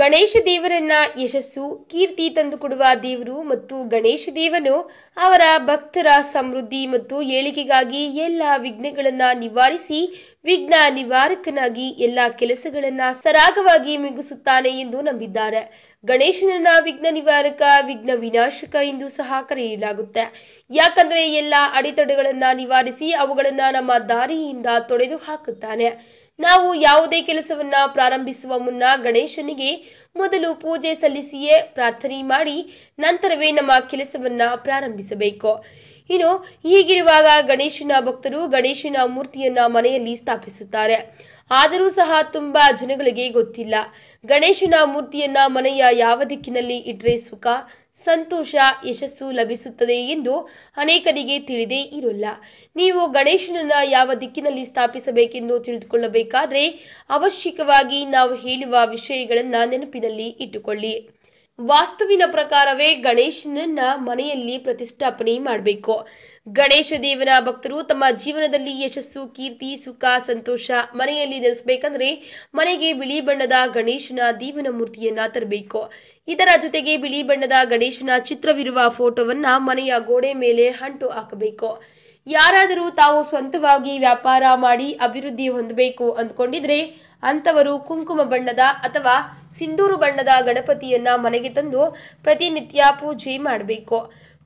ಗಣೇಶ ದೇವರನ್ನ ಯಶಸ್ಸು ಕೀರ್ತಿ ತಂದುಕೊಡುವ ದೇವರು ಮತ್ತು ಗಣೇಶ ದೇವನು ಅವರ ಭಕ್ತರ ಸಮೃದ್ಧಿ ಮತ್ತು ಏಳಿಗೆಗಾಗಿ ಎಲ್ಲ ವಿಘ್ನಗಳನ್ನ ನಿವಾರಿಸಿ ವಿಘ್ನ ನಿವಾರಕನಾಗಿ ಎಲ್ಲ ಕೆಲಸಗಳನ್ನ ಸರಾಗವಾಗಿ ಮುಗಿಸುತ್ತಾನೆ ಎಂದು ನಂಬಿದ್ದಾರೆ ಗಣೇಶನನ್ನ ವಿಘ್ನ ನಿವಾರಕ ವಿಘ್ನ ವಿನಾಶಕ ಎಂದು ಸಹ ಕರೆಯಲಾಗುತ್ತೆ ಯಾಕಂದ್ರೆ ಎಲ್ಲ ಅಡೆತಡೆಗಳನ್ನ ನಿವಾರಿಸಿ ಅವುಗಳನ್ನ ನಮ್ಮ ದಾರಿಯಿಂದ ತೊಡೆದು ಹಾಕುತ್ತಾನೆ ನಾವು ಯಾವುದೇ ಕೆಲಸವನ್ನ ಪ್ರಾರಂಭಿಸುವ ಮುನ್ನ ಗಣೇಶನಿಗೆ ಮೊದಲು ಪೂಜೆ ಸಲ್ಲಿಸಿಯೇ ಪ್ರಾರ್ಥನೆ ಮಾಡಿ ನಂತರವೇ ನಮ್ಮ ಕೆಲಸವನ್ನ ಪ್ರಾರಂಭಿಸಬೇಕು ಇನ್ನು ಹೀಗಿರುವಾಗ ಗಣೇಶನ ಭಕ್ತರು ಗಣೇಶನ ಮೂರ್ತಿಯನ್ನ ಮನೆಯಲ್ಲಿ ಸ್ಥಾಪಿಸುತ್ತಾರೆ ಆದರೂ ಸಹ ತುಂಬಾ ಜನಗಳಿಗೆ ಗೊತ್ತಿಲ್ಲ ಗಣೇಶನ ಮೂರ್ತಿಯನ್ನ ಮನೆಯ ಯಾವ ದಿಕ್ಕಿನಲ್ಲಿ ಇಟ್ಟರೆ ಸುಖ ಸಂತೋಷ ಯಶಸ್ಸು ಲಭಿಸುತ್ತದೆ ಎಂದು ಅನೇಕರಿಗೆ ತಿಳಿದೇ ಇರಲ್ಲ ನೀವು ಗಣೇಶನನ್ನ ಯಾವ ದಿಕ್ಕಿನಲ್ಲಿ ಸ್ಥಾಪಿಸಬೇಕೆಂದು ತಿಳಿದುಕೊಳ್ಳಬೇಕಾದ್ರೆ ಅವಶ್ಯಕವಾಗಿ ನಾವು ಹೇಳುವ ವಿಷಯಗಳನ್ನು ನೆನಪಿನಲ್ಲಿ ಇಟ್ಟುಕೊಳ್ಳಿ ವಾಸ್ತುವಿನ ಪ್ರಕಾರವೇ ಗಣೇಶನನ್ನ ಮನೆಯಲ್ಲಿ ಪ್ರತಿಷ್ಠಾಪನೆ ಮಾಡಬೇಕು ಗಣೇಶ ದೇವನ ಭಕ್ತರು ತಮ್ಮ ಜೀವನದಲ್ಲಿ ಯಶಸ್ಸು ಕೀರ್ತಿ ಸುಖ ಸಂತೋಷ ಮನೆಯಲ್ಲಿ ನೆಲೆಸಬೇಕಂದ್ರೆ ಮನೆಗೆ ಬಿಳಿ ಬಣ್ಣದ ಗಣೇಶನ ದೇವನ ಮೂರ್ತಿಯನ್ನ ತರಬೇಕು ಇದರ ಜೊತೆಗೆ ಬಿಳಿ ಬಣ್ಣದ ಗಣೇಶನ ಚಿತ್ರವಿರುವ ಫೋಟೋವನ್ನ ಮನೆಯ ಗೋಡೆ ಮೇಲೆ ಅಂಟು ಹಾಕಬೇಕು ಯಾರಾದರೂ ತಾವು ಸ್ವಂತವಾಗಿ ವ್ಯಾಪಾರ ಮಾಡಿ ಅಭಿವೃದ್ಧಿ ಹೊಂದಬೇಕು ಅಂದ್ಕೊಂಡಿದ್ರೆ ಅಂತವರು ಕುಂಕುಮ ಬಣ್ಣದ ಅಥವಾ ಸಿಂಧೂರು ಬಣ್ಣದ ಗಣಪತಿಯನ್ನ ಮನೆಗೆ ತಂದು ಪ್ರತಿನಿತ್ಯ ಪೂಜೆ ಮಾಡಬೇಕು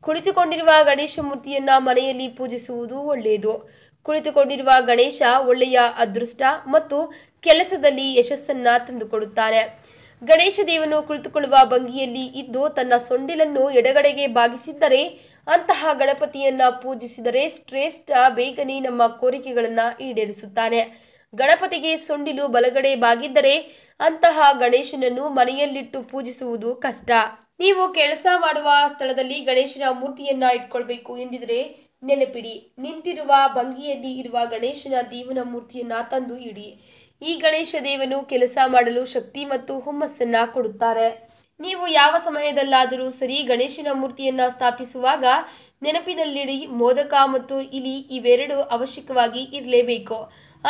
ಕುಳಿತುಕೊಂಡಿರುವ ಗಣೇಶ ಮೂರ್ತಿಯನ್ನ ಮನೆಯಲ್ಲಿ ಪೂಜಿಸುವುದು ಒಳ್ಳೆಯದು ಕುಳಿತುಕೊಂಡಿರುವ ಗಣೇಶ ಒಳ್ಳೆಯ ಅದೃಷ್ಟ ಮತ್ತು ಕೆಲಸದಲ್ಲಿ ಯಶಸ್ಸನ್ನ ತಂದುಕೊಡುತ್ತಾನೆ ಗಣೇಶ ದೇವನು ಕುಳಿತುಕೊಳ್ಳುವ ಭಂಗಿಯಲ್ಲಿ ಇದ್ದು ತನ್ನ ಸೊಂಡಿಲನ್ನು ಎಡಗಡೆಗೆ ಬಾಗಿಸಿದ್ದರೆ ಅಂತಹ ಗಣಪತಿಯನ್ನ ಪೂಜಿಸಿದರೆ ಶ್ರೇಷ್ಠ ಬೇಗನೆ ನಮ್ಮ ಕೋರಿಕೆಗಳನ್ನ ಈಡೇರಿಸುತ್ತಾನೆ ಗಣಪತಿಗೆ ಸೊಂಡಿಲು ಬಲಗಡೆ ಬಾಗಿದ್ದರೆ ಅಂತಹ ಗಣೇಶನನ್ನು ಮನೆಯಲ್ಲಿಟ್ಟು ಪೂಜಿಸುವುದು ಕಷ್ಟ ನೀವು ಕೆಲಸ ಮಾಡುವ ಸ್ಥಳದಲ್ಲಿ ಗಣೇಶನ ಮೂರ್ತಿಯನ್ನ ಇಟ್ಕೊಳ್ಬೇಕು ಎಂದಿದ್ರೆ ನೆನಪಿಡಿ ನಿಂತಿರುವ ಭಂಗಿಯಲ್ಲಿ ಇರುವ ಗಣೇಶನ ದೇವನ ಮೂರ್ತಿಯನ್ನ ತಂದು ಇಡಿ ಈ ಗಣೇಶ ದೇವನು ಕೆಲಸ ಮಾಡಲು ಶಕ್ತಿ ಮತ್ತು ಹುಮ್ಮಸ್ಸನ್ನ ಕೊಡುತ್ತಾರೆ ನೀವು ಯಾವ ಸಮಯದಲ್ಲಾದರೂ ಸರಿ ಗಣೇಶನ ಮೂರ್ತಿಯನ್ನ ಸ್ಥಾಪಿಸುವಾಗ ನೆನಪಿನಲ್ಲಿಡಿ ಮೋದಕ ಮತ್ತು ಇಲಿ ಇವೆರಡು ಅವಶ್ಯಕವಾಗಿ ಇರಲೇಬೇಕು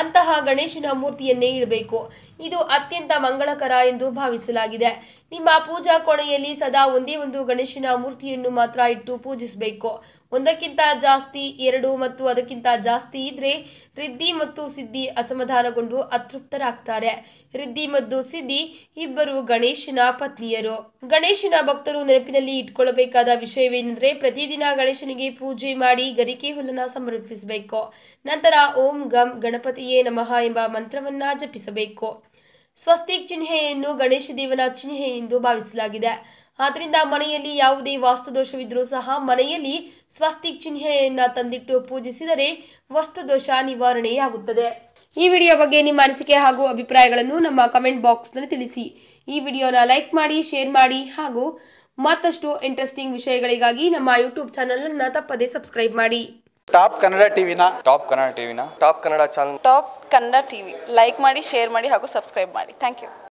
ಅಂತಹ ಗಣೇಶನ ಮೂರ್ತಿಯನ್ನೇ ಇಡಬೇಕು ಇದು ಅತ್ಯಂತ ಮಂಗಳಕರ ಎಂದು ಭಾವಿಸಲಾಗಿದೆ ನಿಮ್ಮ ಪೂಜಾ ಕೋಣೆಯಲ್ಲಿ ಸದಾ ಒಂದೇ ಒಂದು ಗಣೇಶನ ಮೂರ್ತಿಯನ್ನು ಮಾತ್ರ ಇಟ್ಟು ಪೂಜಿಸಬೇಕು ಒಂದಕ್ಕಿಂತ ಜಾಸ್ತಿ ಎರಡು ಮತ್ತು ಅದಕ್ಕಿಂತ ಜಾಸ್ತಿ ಇದ್ರೆ ರಿದ್ದಿ ಮತ್ತು ಸಿದ್ಧಿ ಅಸಮಾಧಾನಗೊಂಡು ಅತೃಪ್ತರಾಗ್ತಾರೆ ರಿದ್ದಿ ಮತ್ತು ಸಿದ್ದಿ ಇಬ್ಬರು ಗಣೇಶನ ಪತ್ನಿಯರು ಗಣೇಶನ ಭಕ್ತರು ನೆನಪಿನಲ್ಲಿ ಇಟ್ಕೊಳ್ಳಬೇಕಾದ ವಿಷಯವೇನೆಂದ್ರೆ ಪ್ರತಿದಿನ ಗಣೇಶನಿಗೆ ಪೂಜೆ ಮಾಡಿ ಗರಿಕೆ ಹುಲ್ಲನ್ನ ಸಮರ್ಪಿಸಬೇಕು ನಂತರ ಓಂ ಗಂ ಗಣಪತಿಯೇ ನಮಃ ಎಂಬ ಮಂತ್ರವನ್ನ ಜಪಿಸಬೇಕು ಸ್ವಸ್ತಿಕ್ ಚಿಹ್ನೆಯನ್ನು ಗಣೇಶ ದೇವನ ಚಿಹ್ನೆ ಎಂದು ಭಾವಿಸಲಾಗಿದೆ ಆದ್ದರಿಂದ ಮನೆಯಲ್ಲಿ ಯಾವುದೇ ವಾಸ್ತು ದೋಷವಿದ್ರೂ ಸಹ ಮನೆಯಲ್ಲಿ ಸ್ವಸ್ತಿಕ್ ಚಿಹ್ನೆಯನ್ನ ತಂದಿಟ್ಟು ಪೂಜಿಸಿದರೆ ದೋಷ ನಿವಾರಣೆಯಾಗುತ್ತದೆ ಈ ವಿಡಿಯೋ ಬಗ್ಗೆ ನಿಮ್ಮ ಅನಿಸಿಕೆ ಹಾಗೂ ಅಭಿಪ್ರಾಯಗಳನ್ನು ನಮ್ಮ ಕಮೆಂಟ್ ಬಾಕ್ಸ್ನಲ್ಲಿ ತಿಳಿಸಿ ಈ ವಿಡಿಯೋನ ಲೈಕ್ ಮಾಡಿ ಶೇರ್ ಮಾಡಿ ಹಾಗೂ ಮತ್ತಷ್ಟು ಇಂಟ್ರೆಸ್ಟಿಂಗ್ ವಿಷಯಗಳಿಗಾಗಿ ನಮ್ಮ ಯೂಟ್ಯೂಬ್ ಅನ್ನ ತಪ್ಪದೇ ಸಬ್ಸ್ಕ್ರೈಬ್ ಮಾಡಿ ಟಾಪ್ ಕನ್ನಡ ಟಿವಿನ ಟಾಪ್ ಕನ್ನಡ ಟಿವಿನ top Kannada channel top Kannada TV like ಮಾಡಿ ಶೇರ್ ಮಾಡಿ ಹಾಗೂ ಸಬ್ಸ್ಕ್ರೈಬ್ ಮಾಡಿ ಥ್ಯಾಂಕ್ ಯು